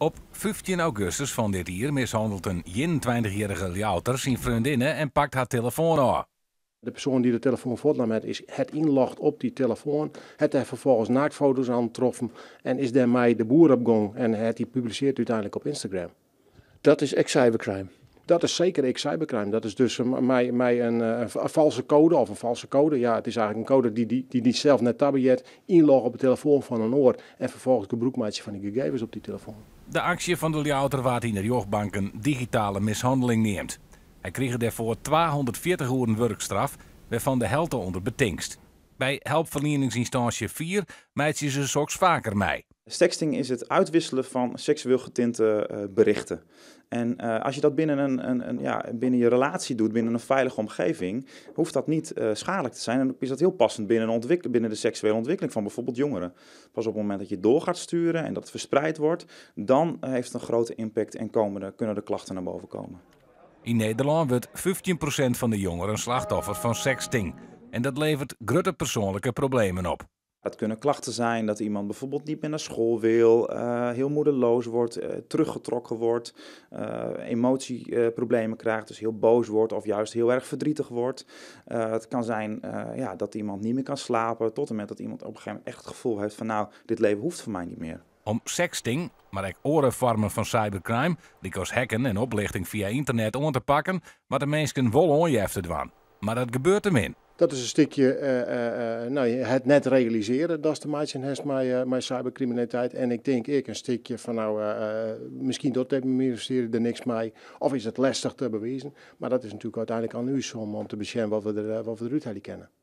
Op 15 augustus van dit jaar mishandelt een 21-jarige Ljouter zijn vriendinnen en pakt haar telefoon aan. De persoon die de telefoon voortnam heeft, is het inlogd op die telefoon. Het heeft vervolgens naaktfoto's aangetroffen en is daarmee de boer opgong en het die publiceert uiteindelijk op Instagram. Dat is ex-cybercrime. Dat is zeker ik cybercrime. Dat is dus mij, mij een, eh, een, valse code of een valse code. Ja, het is eigenlijk een code die, die, die, die zelf net tabillet inlog op de telefoon van een oor. En vervolgens gebruikmaatje van die gegevens op die telefoon. De actie van de Ljouter waard in de een digitale mishandeling neemt. Hij kreeg daarvoor 240 uur werkstraf, waarvan de helte onder betingst. Bij helpverleningsinstantie 4 meid ze ze soks vaker mee. Sexting is het uitwisselen van seksueel getinte eh, berichten. En eh, als je dat binnen, een, een, een, ja, binnen je relatie doet, binnen een veilige omgeving, hoeft dat niet eh, schadelijk te zijn. En is dat heel passend binnen, binnen de seksuele ontwikkeling van bijvoorbeeld jongeren. Pas op het moment dat je door gaat sturen en dat het verspreid wordt, dan heeft het een grote impact en komen kunnen de klachten naar boven komen. In Nederland wordt 15% van de jongeren slachtoffer van sexting. En dat levert grote persoonlijke problemen op. Het kunnen klachten zijn dat iemand bijvoorbeeld niet meer naar school wil, eh, heel moedeloos wordt, eh, teruggetrokken wordt, eh, emotieproblemen krijgt, dus heel boos wordt of juist heel erg verdrietig wordt. het kan zijn ja, dat iemand niet meer kan slapen, tot en met dat iemand op een gegeven moment echt het gevoel heeft van nou, dit leven hoeft voor mij niet meer. Om sexting, maar ook orenvormen van cybercrime, die kost hacken en oplichting via internet om te pakken, wat de mensen wel te dwan. Maar dat gebeurt er dat is een stukje eh, eh, eh, nou, het net realiseren, dat is de maatje en mijn cybercriminaliteit. En ik denk ik een stukje van nou, misschien doet het ministerie er niks mee, of is het lastig te bewijzen. Maar dat is natuurlijk uiteindelijk aan u om, om te beschermen wat we, er, wat we eruit hebben kennen.